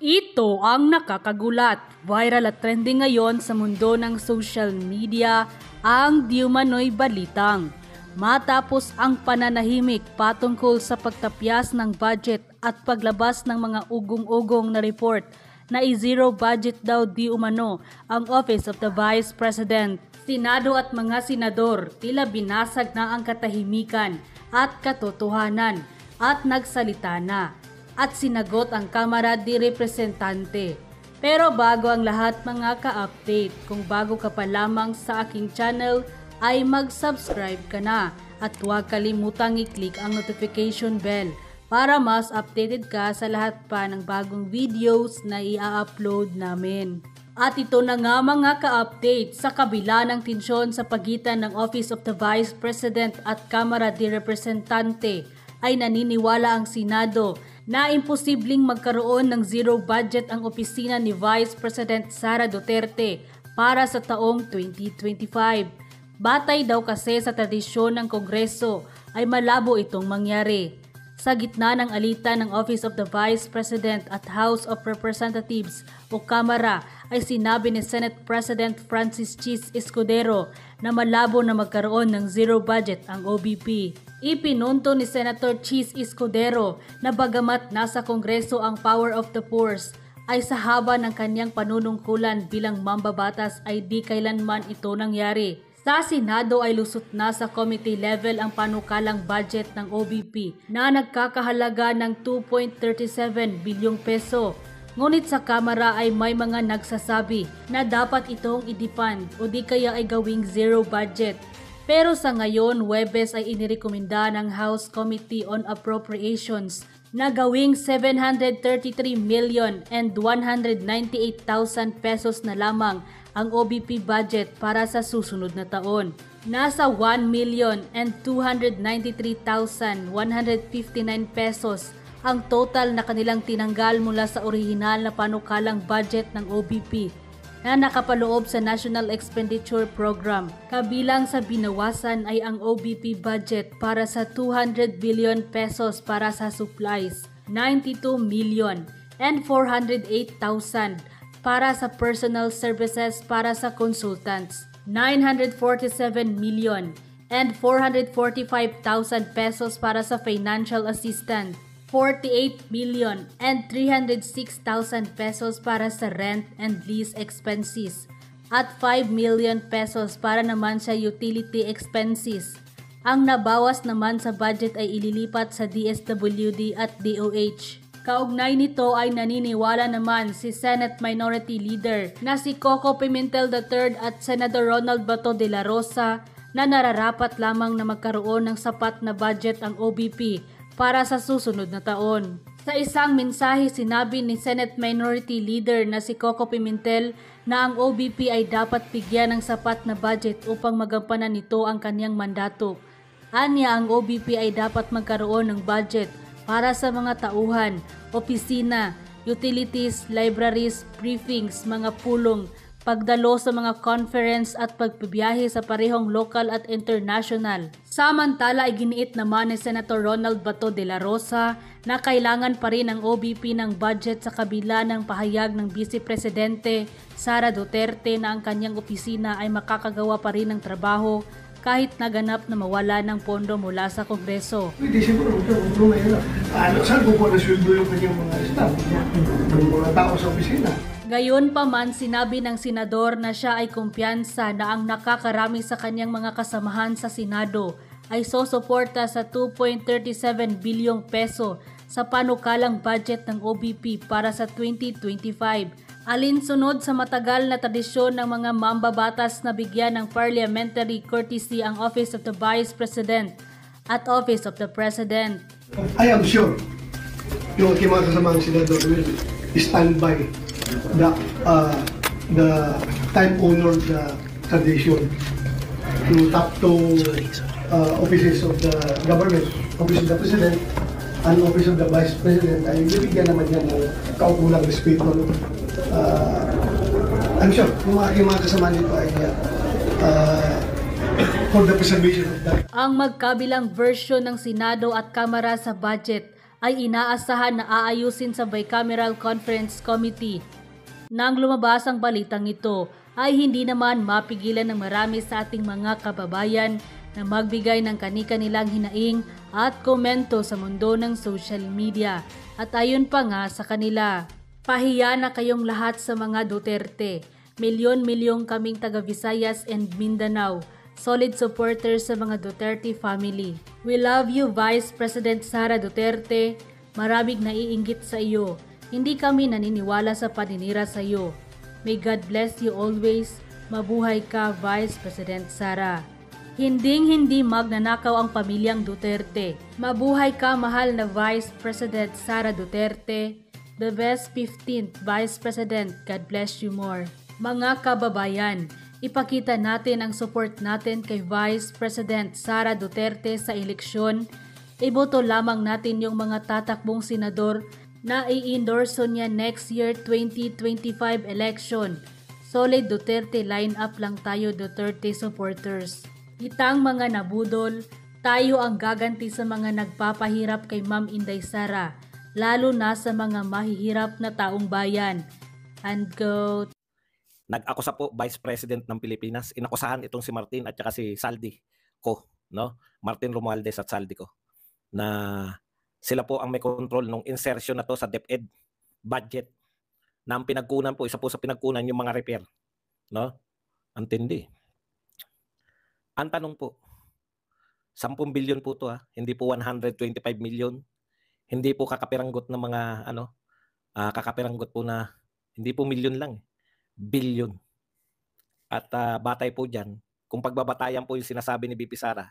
Ito ang nakakagulat. Viral at trending ngayon sa mundo ng social media ang Diumanoy Balitang. Matapos ang pananahimik patungkol sa pagtapyas ng budget at paglabas ng mga ugong-ugong na report na i-zero budget daw di umano ang Office of the Vice President. Senado at mga senador tila binasag na ang katahimikan at katotohanan at nagsalita na at sinagot ang Kamara de Representante. Pero bago ang lahat mga ka-update, kung bago ka pa lamang sa aking channel ay mag-subscribe ka na at huwag kalimutang i-click ang notification bell para mas updated ka sa lahat pa ng bagong videos na i-upload namin. At ito na nga mga ka-update sa kabila ng tensyon sa pagitan ng Office of the Vice President at Kamara de Representante ay naniniwala ang Senado na imposibleng magkaroon ng zero budget ang opisina ni Vice President Sara Duterte para sa taong 2025. Batay daw kasi sa tradisyon ng Kongreso ay malabo itong mangyari. Sa gitna ng alitan ng Office of the Vice President at House of Representatives o Kamara ay sinabi ni Senate President Francis Chis Escudero na malabo na magkaroon ng zero budget ang OBP. Ipinunto ni Senator Cheese Escudero na bagamat nasa Kongreso ang power of the force, ay sa haba ng kanyang panunungkulan bilang mambabatas ay di kailanman ito nangyari. Sa Senado ay lusot na sa committee level ang panukalang budget ng OBP na nagkakahalaga ng 2.37 bilyong peso. Ngunit sa Kamara ay may mga nagsasabi na dapat itong i-defund o di kaya ay gawing zero budget pero sa ngayon, Webes ay inirekomenda ng House Committee on Appropriations na gawing 733 million and 198,000 pesos na lamang ang OBP budget para sa susunod na taon. Nasa 1 million and 293,159 pesos ang total na kanilang tinanggal mula sa orihinal na panukalang budget ng OBP na nakapaloob sa National Expenditure Program. Kabilang sa binawasan ay ang OBP budget para sa 200 billion pesos para sa supplies, 92 million and 408,000 para sa personal services para sa consultants, 947 million and 445,000 pesos para sa financial assistance, 48 million and 306,000 pesos para sa rent and lease expenses at 5 million pesos para naman sa utility expenses. Ang nabawas naman sa budget ay ililipat sa DSWD at DOH. Kaugnay nito ay naniniwala naman si Senate Minority Leader na si Coco Pimentel III at Senator Ronald Bato de la Rosa na nararapat lamang na magkaroon ng sapat na budget ang OBP para sa susunod na taon. Sa isang mensahe sinabi ni Senate Minority Leader na si Coco Pimentel na ang OBP ay dapat bigyan ng sapat na budget upang magampanan nito ang kanyang mandato. Anya ang OBP ay dapat magkaroon ng budget para sa mga tauhan, opisina, utilities, libraries, briefings, mga pulong, pagdalo sa mga conference at pagbibiyahe sa parehong local at international. Samantala ay giniit naman ni Senator Ronald Bato de la Rosa na kailangan pa rin ang OBP ng budget sa kabila ng pahayag ng Vice Presidente Sara Duterte na ang kanyang opisina ay makakagawa pa rin ng trabaho kahit naganap na mawala ng pondo mula sa Kongreso. Hindi siguro, ano saan pupunta sweldo yung kanyang mga staff, ng mga tao sa opisina. Gayon pa man, sinabi ng senador na siya ay kumpiyansa na ang nakakarami sa kanyang mga kasamahan sa Senado ay sosuporta sa 2.37 bilyong peso sa panukalang budget ng OBP para sa 2025 Alinsunod sa matagal na tradisyon ng mga mambabatas na bigyan ng parliamentary courtesy ang Office of the Vice President at Office of the President. I am sure yung aking mga kasamang senador will stand by the, uh, the time-honored uh, tradition to tap to uh, offices of the government, Office of the President, and Office of the Vice President ay bibigyan naman yan ng kaukulang respeto. No? uh, I'm sure, yung mga, yung mga kasama nito ay uh, for the preservation of that. Ang magkabilang version ng Senado at Kamara sa budget ay inaasahan na aayusin sa Bicameral Conference Committee. Nang lumabas ang balitang ito, ay hindi naman mapigilan ng marami sa ating mga kababayan na magbigay ng kani-kanilang hinaing at komento sa mundo ng social media at ayon pa nga sa kanila. Pahiya na kayong lahat sa mga Duterte. Milyon-milyong kaming taga Visayas and Mindanao. Solid supporters sa mga Duterte family. We love you Vice President Sara Duterte. Maraming naiinggit sa iyo. Hindi kami naniniwala sa paninira sa iyo. May God bless you always. Mabuhay ka Vice President Sara. Hinding-hindi magnanakaw ang pamilyang Duterte. Mabuhay ka mahal na Vice President Sara Duterte the best 15th Vice President. God bless you more. Mga kababayan, ipakita natin ang support natin kay Vice President Sara Duterte sa eleksyon. Iboto lamang natin yung mga tatakbong senador na i-endorso niya next year 2025 election. Solid Duterte lineup lang tayo Duterte supporters. Itang mga nabudol, tayo ang gaganti sa mga nagpapahirap kay Ma'am Inday Sara lalo na sa mga mahihirap na taong bayan. And go. Nag-akusa po Vice President ng Pilipinas. Inakusahan itong si Martin at saka si Saldi ko, no? Martin Romualdez at Saldi ko na sila po ang may control ng insertion na to sa DepEd budget na ang pinagkunan po, isa po sa pinagkunan yung mga repair. No? Antindi. Ang tanong po, 10 billion po to ha, ah. hindi po 125 million hindi po kakapiranggot ng mga ano, uh, kakapiranggot po na hindi po milyon lang, eh, billion. At uh, batay po diyan, kung pagbabatayan po yung sinasabi ni BP Sara,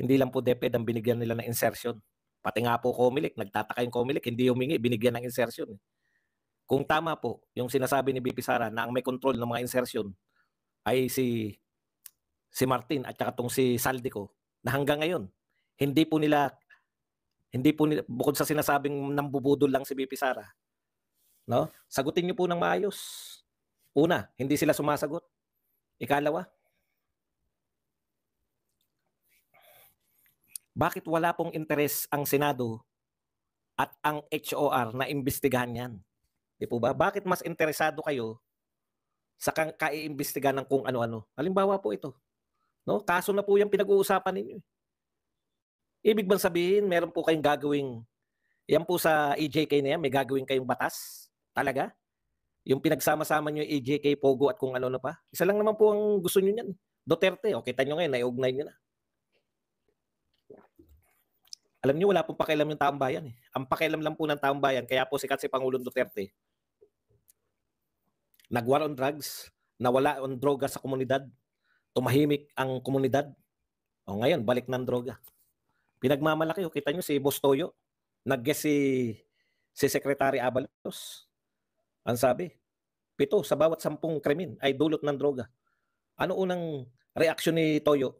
hindi lang po DepEd ang binigyan nila ng insertion. Pati nga po Comelec, nagtataka yung Comelec, hindi humingi, binigyan ng insertion. Eh. Kung tama po yung sinasabi ni BP Sara na ang may control ng mga insertion ay si si Martin at saka tong si Saldico na hanggang ngayon hindi po nila hindi po bukod sa sinasabing nambubudol lang si BP Sara. No? Sagutin niyo po ng maayos. Una, hindi sila sumasagot. Ikalawa, bakit wala pong interes ang Senado at ang HOR na imbestigahan yan? Di po ba? Bakit mas interesado kayo sa kaiimbestiga ng kung ano-ano? Halimbawa po ito. No? Kaso na po yung pinag-uusapan ninyo. Eh. Ibig bang sabihin, meron po kayong gagawing, yan po sa EJK na yan, may gagawin kayong batas? Talaga? Yung pinagsama-sama nyo EJK, Pogo at kung ano-ano pa? Isa lang naman po ang gusto nyo niyan. Eh. Duterte, o oh, kita nyo ngayon, naiugnay nyo na. Alam nyo, wala pong pakialam yung taong bayan. Eh. Ang pakialam lang po ng taong bayan, kaya po sikat si Pangulong Duterte. Nagwar on drugs, nawala on droga sa komunidad, tumahimik ang komunidad. O ngayon, balik ng droga. Pinagmamalaki, oh, kita nyo si Boss Toyo. Nag-guess si, si Secretary Abalos. Ang sabi, pito sa bawat sampung krimen ay dulot ng droga. Ano unang reaksyon ni Toyo?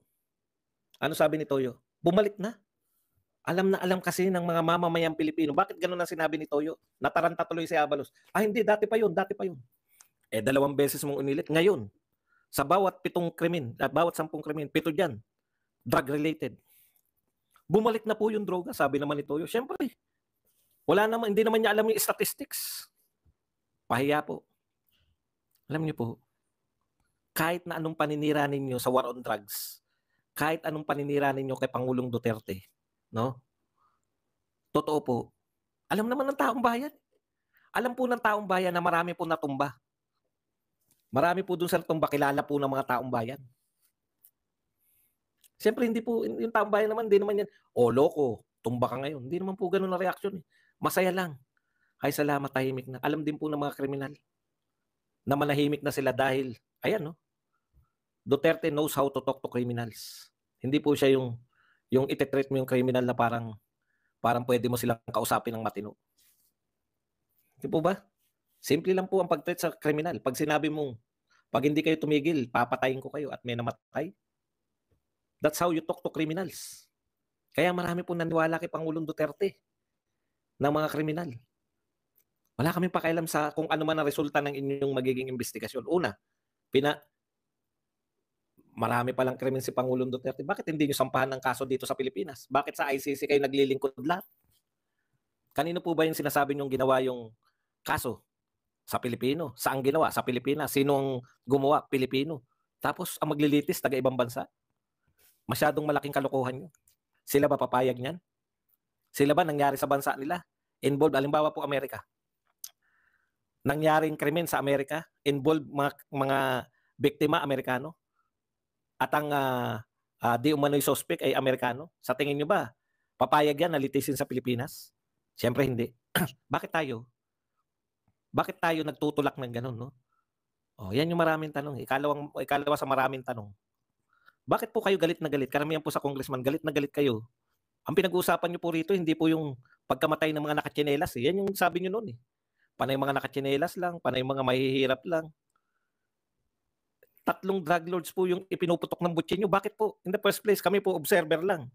Ano sabi ni Toyo? Bumalik na. Alam na alam kasi ng mga mamamayang Pilipino. Bakit ganun ang sinabi ni Toyo? Nataranta tuloy si Abalos. Ah, hindi. Dati pa yun. Dati pa yun. Eh, dalawang beses mong unilit. Ngayon, sa bawat pitong krimen, ah, bawat sampung krimen, pito dyan, drug-related bumalik na po yung droga, sabi naman ni Toyo. Siyempre, wala naman, hindi naman niya alam yung statistics. Pahiya po. Alam niyo po, kahit na anong paninira ninyo sa war on drugs, kahit anong paninira ninyo kay Pangulong Duterte, no? Totoo po. Alam naman ng taong bayan. Alam po ng taong bayan na marami po natumba. Marami po dun sa natumba, kilala po ng mga taong bayan. Siyempre, hindi po, yung tambayan naman, hindi naman yan, oh, loko, tumba ka ngayon. Hindi naman po ganun na reaction. Eh. Masaya lang. Ay, salamat, tahimik na. Alam din po ng mga kriminal na manahimik na sila dahil, ayan, no? Duterte knows how to talk to criminals. Hindi po siya yung, yung ite-treat mo yung criminal na parang, parang pwede mo silang kausapin ng matino. Hindi po ba? Simple lang po ang pag-treat sa kriminal. Pag sinabi mong, pag hindi kayo tumigil, papatayin ko kayo at may namatay, That's how you talk to criminals. Kaya marami po naniwala kay Pangulong Duterte ng mga kriminal. Wala kaming pakialam sa kung ano man ang resulta ng inyong magiging investigasyon. Una, pina marami palang krimen si Pangulong Duterte. Bakit hindi nyo sampahan ng kaso dito sa Pilipinas? Bakit sa ICC kayo naglilingkod lahat? Kanino po ba yung sinasabi nyong ginawa yung kaso? Sa Pilipino. Saan ginawa? Sa Pilipinas. Sinong gumawa? Pilipino. Tapos ang maglilitis, taga ibang bansa. Masyadong malaking kalokohan yun. Sila ba papayag niyan? Sila ba nangyari sa bansa nila? Involved, alimbawa po Amerika. Nangyaring krimen sa Amerika, involved mga, mga biktima Amerikano. At ang uh, uh, di umano'y suspect ay Amerikano. Sa tingin nyo ba, papayag yan na litisin sa Pilipinas? Siyempre hindi. Bakit tayo? Bakit tayo nagtutulak ng ganun, no? Oh, yan yung maraming tanong. Eh. Ikalawang, ikalawa sa maraming tanong. Bakit po kayo galit na galit? Karamihan po sa congressman, galit na galit kayo. Ang pinag-uusapan niyo po rito, hindi po yung pagkamatay ng mga nakatsinelas. Eh. Yan yung sabi niyo noon eh. Panay mga nakatsinelas lang, panay mga mahihirap lang. Tatlong drug lords po yung ipinuputok ng butche niyo. Bakit po? In the first place, kami po observer lang.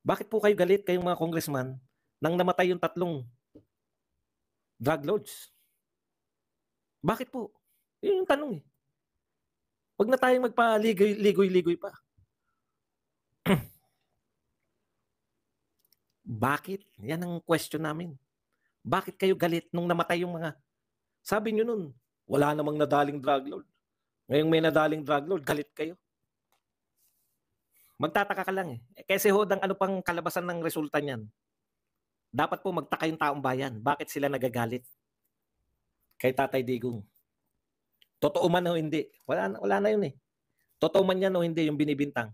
Bakit po kayo galit kayong mga congressman nang namatay yung tatlong drug lords? Bakit po? Yun yung tanong eh. Huwag na tayong magpaligoy-ligoy pa. Bakit? Yan ang question namin. Bakit kayo galit nung namatay yung mga? Sabi nyo nun, wala namang nadaling drug lord. Ngayong may nadaling drug lord, galit kayo. Magtataka ka lang eh. eh kasi hodang ano pang kalabasan ng resulta niyan. Dapat po magtaka yung taong bayan. Bakit sila nagagalit? Kay Tatay Digong. Totoo man o hindi. Wala, wala na yun eh. Totoo man yan o hindi yung binibintang.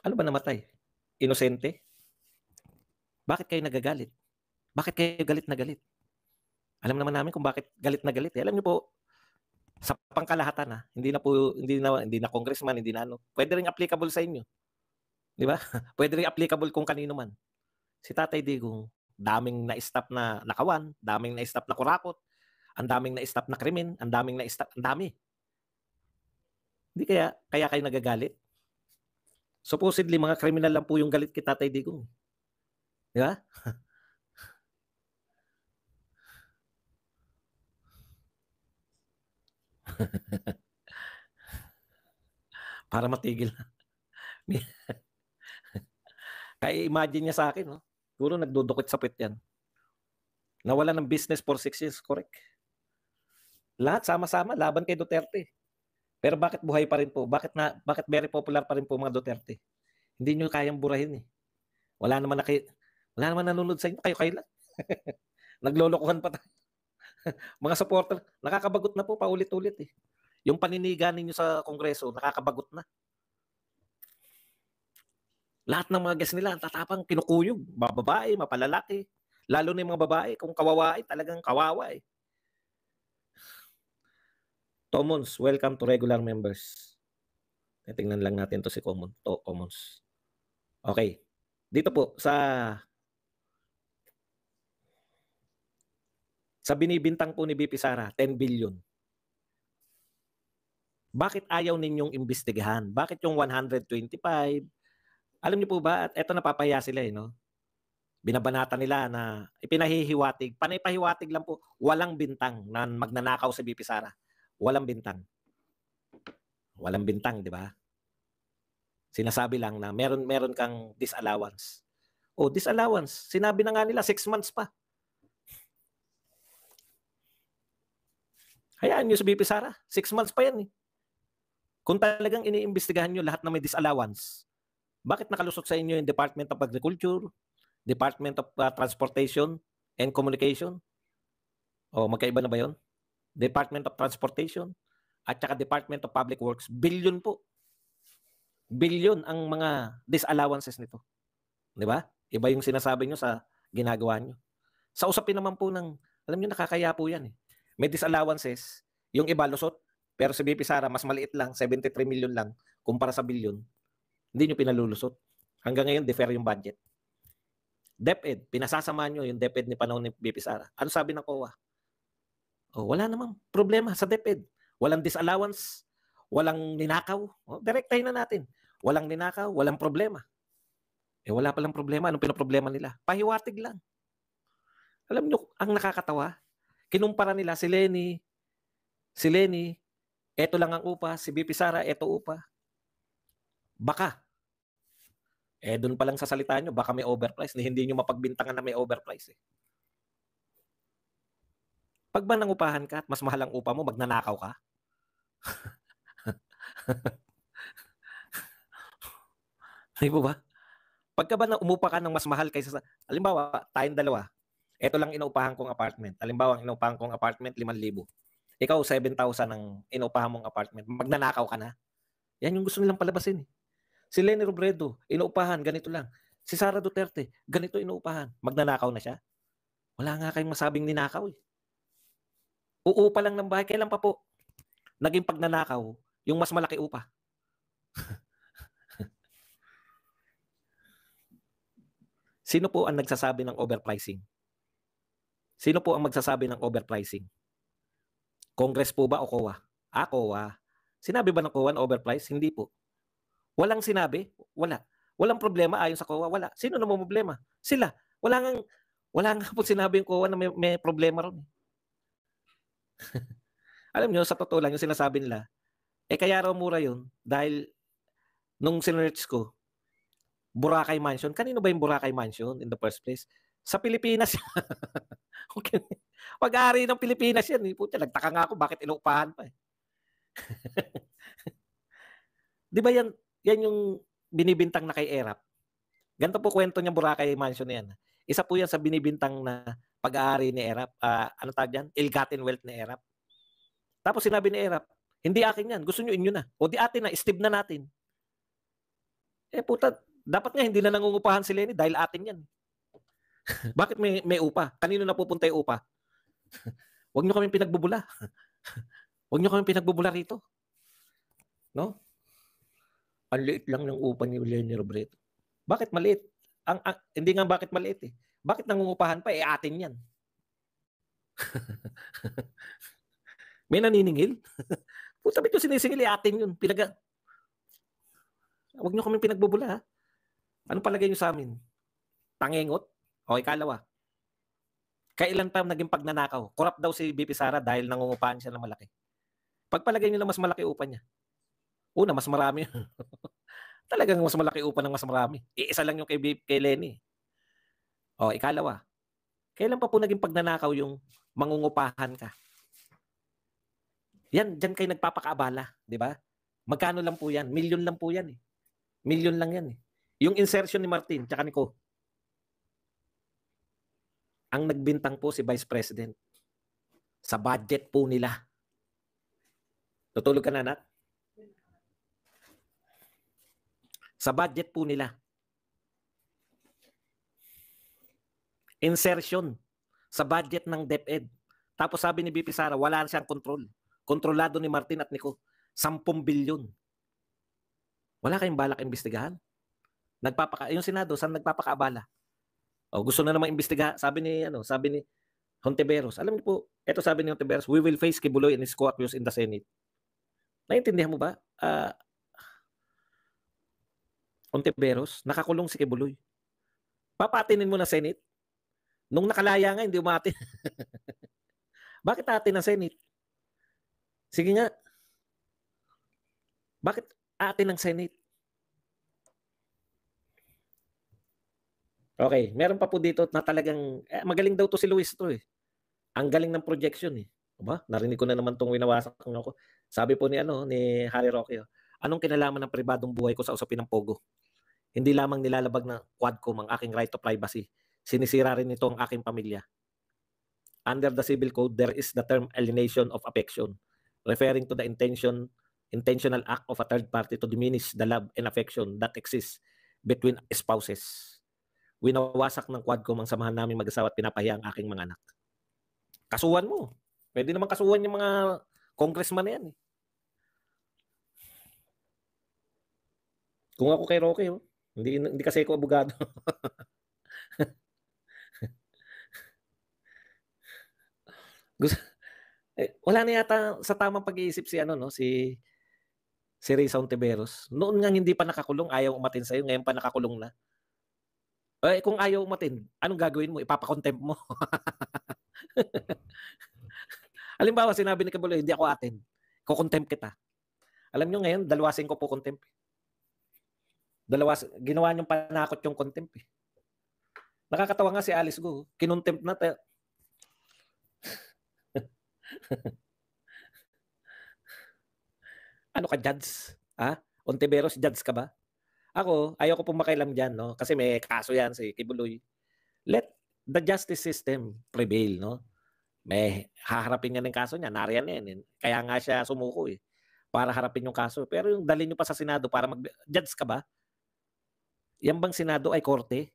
Ano ba namatay? Inosente? Bakit kayo nagagalit? Bakit kayo galit na galit? Alam naman namin kung bakit galit na galit. Eh. Alam niyo po, sa pangkalahatan ha, ah, hindi na po hindi na hindi na congressman, hindi na ano. Pwede ring applicable sa inyo. 'Di ba? Pwede ring applicable kung kanino man. Si Tatay Digong, daming na-stop na nakawan, daming na-stop na kurakot, ang daming na-stop na krimen, ang daming na-stop, ang dami. Hindi kaya, kaya kayo nagagalit? Supposedly, mga kriminal lang po yung galit kay Tatay Digong. Di ba? Para matigil na. Kaya imagine niya sa akin, no? Siguro nagdudukit sa pit yan. Nawala ng business for six years, correct? Lahat sama-sama laban kay Duterte. Pero bakit buhay pa rin po? Bakit na bakit very popular pa rin po mga Duterte? Hindi niyo kayang burahin eh. Wala naman na kayo, wala naman nanonood sa inyo, kayo kayo lang. Naglolokohan pa tayo. mga supporter, nakakabagot na po paulit-ulit eh. Yung paniniga ninyo sa kongreso, nakakabagot na. Lahat ng mga guests nila, tatapang kinukuyog. Mga babae, mapalalaki. Lalo na yung mga babae, kung kawawa, eh, talagang kawawa eh. Commons, welcome to regular members. Titingnan lang natin to si common, to commons. Okay. Dito po sa sa binibintang po ni BP Sara, 10 billion. Bakit ayaw ninyong imbestigahan? Bakit yung 125? Alam niyo po ba, at eto napapaya sila eh, no? Binabanata nila na ipinahihiwatig, Panay panahipahiwatig lang po, walang bintang na magnanakaw si BP Sara walang bintang. Walang bintang, di ba? Sinasabi lang na meron meron kang disallowance. Oh, disallowance, sinabi na nga nila six months pa. Hayaan nyo sa BP Sara, six months pa yan eh. Kung talagang iniimbestigahan nyo lahat na may disallowance, bakit nakalusot sa inyo yung Department of Agriculture, Department of uh, Transportation and Communication? O magkaiba na ba yon? Department of Transportation, at saka Department of Public Works. Billion po. Billion ang mga disallowances nito. Di ba? Iba yung sinasabi niyo sa ginagawa niyo. Sa usapin naman po ng, alam niyo nakakaya po yan eh. May disallowances, yung iba lusot, pero si BP Sara, mas maliit lang, 73 million lang, kumpara sa billion, hindi niyo pinalulusot. Hanggang ngayon, defer yung budget. DepEd, pinasasama niyo yung DepEd ni panahon ni BP Sara. Ano sabi ng COA? Oh, wala namang problema sa DepEd. Walang disallowance, walang ninakaw. Oh, direktahin na natin. Walang ninakaw, walang problema. Eh wala palang problema. Anong pinaproblema nila? Pahiwatig lang. Alam nyo, ang nakakatawa, kinumpara nila si Lenny, si Lenny, eto lang ang upa, si BP Sara, eto upa. Baka. Eh, doon pa lang sa salita nyo, baka may overprice. Hindi nyo mapagbintangan na may overprice. Eh. Pag ba nangupahan ka at mas mahal ang upa mo, magnanakaw ka? Hindi po ba? Pagka ba na umupa ka ng mas mahal kaysa sa... Halimbawa, tayong dalawa. Ito lang inuupahan kong apartment. Halimbawa, inuupahan kong apartment, 5,000. Ikaw, 7,000 ang inuupahan mong apartment. Magnanakaw ka na. Yan yung gusto nilang palabasin. Eh. Si Lenny Robredo, inuupahan, ganito lang. Si Sara Duterte, ganito inuupahan. Magnanakaw na siya. Wala nga kayong masabing ninakaw eh uupa lang ng bahay. Kailan pa po naging pagnanakaw yung mas malaki upa? Sino po ang nagsasabi ng overpricing? Sino po ang magsasabi ng overpricing? Congress po ba o COA? Ah, COA. Sinabi ba ng COA na overpriced? Hindi po. Walang sinabi? Wala. Walang problema ayon sa COA? Wala. Sino na problema? Sila. Wala nga, wala nga po sinabi yung COA na may, may problema ron. Eh. Alam nyo, sa totoo lang yung sinasabi nila, eh kaya raw mura yun dahil nung sinerch ko, Boracay Mansion. Kanino ba yung Boracay Mansion in the first place? Sa Pilipinas. okay. Pag-ari ng Pilipinas yan. Eh. Puta, nagtaka nga ako bakit inuupahan pa eh. Di ba yan, yan yung binibintang na kay Erap? Ganto po kwento niya Boracay Mansion yan. Isa po yan sa binibintang na pag-aari ni Erap, uh, ano tawag yan? Ilgatin wealth ni Erap. Tapos sinabi ni Erap, hindi akin yan, gusto nyo inyo na. O di atin na, steve na natin. Eh puta, dapat nga hindi na nangungupahan si Lenny dahil atin yan. Bakit may, may upa? Kanino napupunta yung upa? Huwag nyo kami pinagbubula. Huwag nyo kami pinagbubula rito. No? Ang liit lang ng upa ni Lenny Robredo. Bakit maliit? Ang, ang, hindi nga bakit maliit eh. Bakit nangungupahan pa? Eh, atin yan. May naniningil? Puta, ba't yung sinisingil? Eh, atin yun. Pinaga... Huwag nyo kaming pinagbubula, ha? Ano palagay nyo sa amin? Pangingot? O, ikalawa. Kailan pa naging pagnanakaw? Corrupt daw si BP Sara dahil nangungupahan siya ng malaki. Pagpalagay nyo lang mas malaki upa niya. Una, mas marami. Talagang mas malaki upa ng mas marami. Iisa lang yung kay, kay Lenny. O, ikalawa, kailan pa po naging pagnanakaw yung mangungupahan ka? Yan, dyan kayo nagpapakaabala, di ba? Magkano lang po yan? Million lang po yan eh. Million lang yan eh. Yung insertion ni Martin, tsaka ni Ko. Ang nagbintang po si Vice President sa budget po nila. Tutulog ka na, Nat? Sa budget po nila, insertion sa budget ng DepEd. Tapos sabi ni BP Sara, wala siyang control. Kontrolado ni Martin at Nico. 10 bilyon. Wala kayong balak imbestigahan. Nagpapaka yung Senado saan nagpapakaabala. O oh, gusto na naman imbestiga, sabi ni ano, sabi ni Hontiveros. Alam niyo po, ito sabi ni Hontiveros, we will face Kibuloy and his co in the Senate. Naintindihan mo ba? Uh, ah, Hontiveros, nakakulong si Kibuloy. Papatinin mo na Senate Nung nakalaya nga, hindi umati. Bakit atin ng Senate? Sige nga. Bakit atin ng Senate? Okay, meron pa po dito na talagang eh, magaling daw to si Luis to eh. Ang galing ng projection eh. Diba? Narinig ko na naman tong winawasak ng ako. Sabi po ni ano ni Harry Roque, oh, anong kinalaman ng pribadong buhay ko sa usapin ng Pogo? Hindi lamang nilalabag ng quad ko ang aking right to privacy sinisira rin ito ang aking pamilya. Under the civil code, there is the term alienation of affection, referring to the intention intentional act of a third party to diminish the love and affection that exists between spouses. Winawasak ng quad ko ang samahan namin mag-asawa at pinapahiya ang aking mga anak. Kasuhan mo. Pwede naman kasuhan yung mga congressman na yan. Eh. Kung ako kay Roque, oh, hindi, hindi kasi ako abogado. Gusto, eh, wala na yata sa tamang pag-iisip si ano no si si Ray Sontiveros. Noon nga hindi pa nakakulong, ayaw umatin sa iyo, ngayon pa nakakulong na. Eh, kung ayaw umatin, anong gagawin mo? Ipapakontempt mo. Halimbawa, sinabi ni Kabuloy, hindi ako atin. Kukontempt kita. Alam niyo ngayon, dalawasin ko po contempt. Eh. Dalawas, ginawa niyong panakot yung contempt. Eh. Nakakatawa nga si Alice Go. Kinontempt na tayo ano ka, judge? Ha? Ontiveros, judge ka ba? Ako, ayoko pong makialam dyan, no? Kasi may kaso yan si Kibuloy. Let the justice system prevail, no? May haharapin niya ng kaso niya, nariyan yan. Eh. Kaya nga siya sumuko, eh. Para harapin yung kaso. Pero yung dali niyo pa sa Senado para mag-judge ka ba? Yan bang Senado ay korte?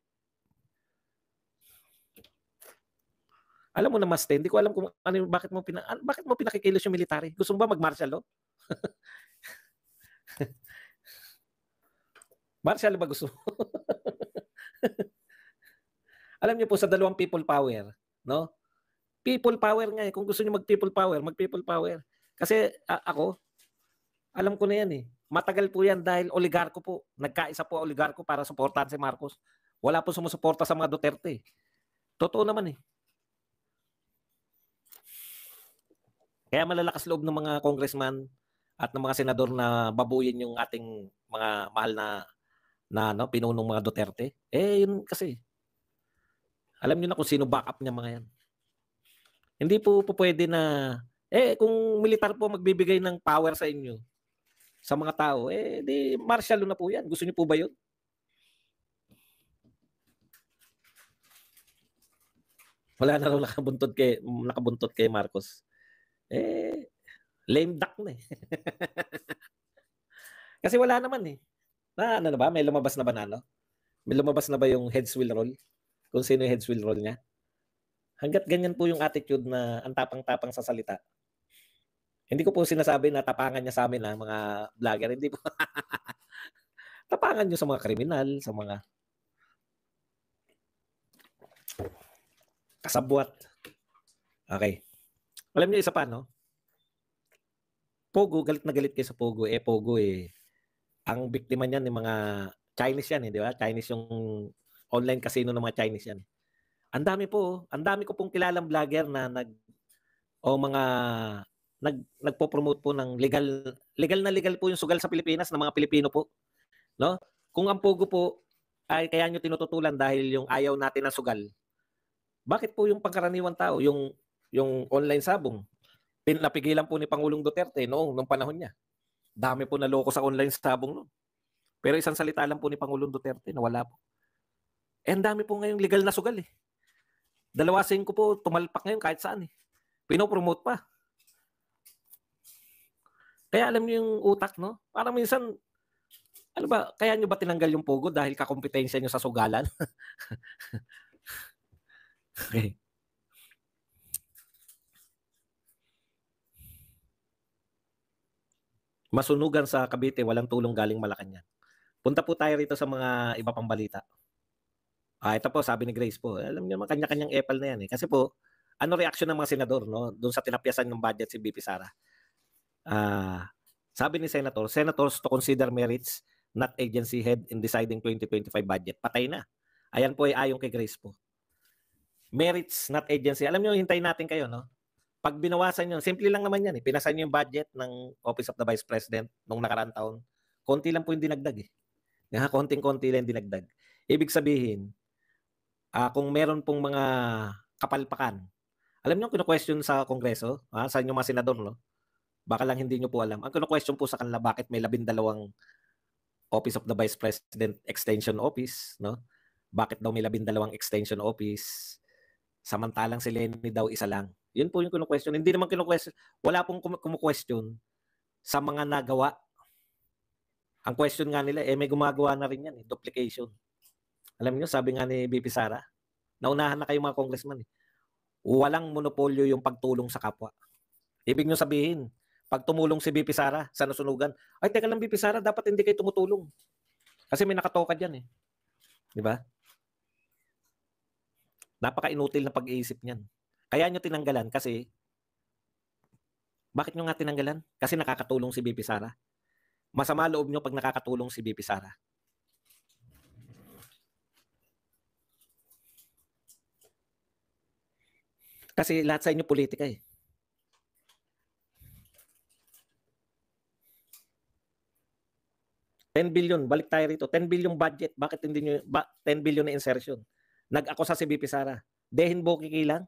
Alam mo na mas hindi ko alam kung ano bakit mo pina, bakit mo pinakikilos yung military? Gusto mo ba mag-martial law? martial ba gusto mo? alam niyo po sa dalawang people power, no? People power nga eh. Kung gusto niyo mag-people power, mag-people power. Kasi a- ako, alam ko na yan eh. Matagal po yan dahil oligarko po. Nagkaisa po oligarko para suportahan si Marcos. Wala po sumusuporta sa mga Duterte. Totoo naman eh. Kaya malalakas loob ng mga congressman at ng mga senador na babuyin yung ating mga mahal na na ano, pinunong mga Duterte. Eh, yun kasi. Alam niyo na kung sino backup niya mga yan. Hindi po, po pwede na, eh, kung militar po magbibigay ng power sa inyo, sa mga tao, eh, di martial na po yan. Gusto niyo po ba yun? Wala na raw nakabuntot kay, nakabuntot kay Marcos eh, lame duck na eh. Kasi wala naman eh. Na, ano na ba? May lumabas na ba na, no? May lumabas na ba yung heads will roll? Kung sino yung heads will roll niya? Hanggat ganyan po yung attitude na ang tapang-tapang sa salita. Hindi ko po sinasabi na tapangan niya sa amin ha, ah, mga vlogger. Hindi po. tapangan niyo sa mga kriminal, sa mga kasabwat. Okay. Alam niyo isa pa, no? Pogo, galit na galit kayo sa Pogo. Eh, Pogo eh. Ang biktima niyan, yung mga Chinese yan eh, di ba? Chinese yung online casino ng mga Chinese yan. Ang dami po, oh. ang dami ko pong kilalang vlogger na nag o mga nag nagpo-promote po ng legal legal na legal po yung sugal sa Pilipinas ng mga Pilipino po. No? Kung ang Pogo po ay kaya niyo tinututulan dahil yung ayaw natin ng sugal. Bakit po yung pangkaraniwang tao, yung yung online sabong. Pinapigilan po ni Pangulong Duterte noong nung panahon niya. Dami po naloko sa online sabong noon. Pero isang salita lang po ni Pangulong Duterte na wala po. Eh, ang dami po ngayon legal na sugal eh. Dalawa ko po tumalpak ngayon kahit saan eh. Pinopromote pa. Kaya alam niyo yung utak, no? Parang minsan, ano ba, kaya niyo ba tinanggal yung pugo dahil kakompetensya niyo sa sugalan? okay. masunugan sa Cavite, walang tulong galing Malacanang. Punta po tayo rito sa mga iba pang balita. Ah, ito po, sabi ni Grace po, alam niyo, mga kanya-kanyang epal na yan eh. Kasi po, ano reaction ng mga senador no doon sa tinapyasan ng budget si BP Sara? Ah, sabi ni senator, senators to consider merits not agency head in deciding 2025 budget. Patay na. Ayan po ay ayon kay Grace po. Merits not agency. Alam niyo, hintayin natin kayo no pag binawasan yun, simple lang naman yan eh. Pinasan yung budget ng Office of the Vice President nung nakaraang taon. Konti lang po yung dinagdag eh. Nga, diba? konting-konti lang yung dinagdag. Ibig sabihin, uh, kung meron pong mga kapalpakan, alam niyo, kino-question sa Kongreso, ha, ah, sa inyo mga senador, no? Baka lang hindi niyo po alam. Ang kino-question po sa kanila, bakit may labindalawang Office of the Vice President Extension Office, no? Bakit daw may labindalawang extension office? Samantalang si Lenny daw isa lang. Yun po yung kino-question. Hindi naman kino-question. Wala pong kumu-question sa mga nagawa. Ang question nga nila, eh may gumagawa na rin yan, eh, duplication. Alam niyo, sabi nga ni BP Sara, naunahan na kayo mga congressman. Eh. Walang monopolyo yung pagtulong sa kapwa. Ibig nyo sabihin, pag tumulong si BP Sara sa nasunugan, ay teka lang BP Sara, dapat hindi kayo tumutulong. Kasi may nakatoka diyan eh. Di ba? Napaka-inutil na pag-iisip niyan. Kaya nyo tinanggalan kasi bakit nyo nga tinanggalan? Kasi nakakatulong si BP Sara. Masama loob nyo pag nakakatulong si BP Sara. Kasi lahat sa inyo politika eh. $10 billion, balik tayo rito. $10 billion budget, bakit hindi nyo, ba, $10 billion na insertion? Nag-ako sa si BP Sara. Dehin Boki Kilang,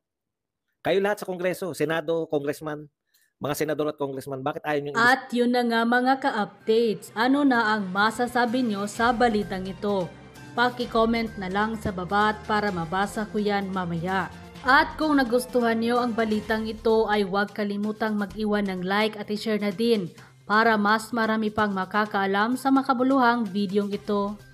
kayo lahat sa Kongreso, Senado, Congressman, mga senador at congressman, bakit ayaw yung... At yun na nga mga ka-updates, ano na ang masasabi nyo sa balitang ito? Paki-comment na lang sa baba para mabasa ko yan mamaya. At kung nagustuhan nyo ang balitang ito ay huwag kalimutang mag-iwan ng like at i-share na din para mas marami pang makakaalam sa makabuluhang videong ito.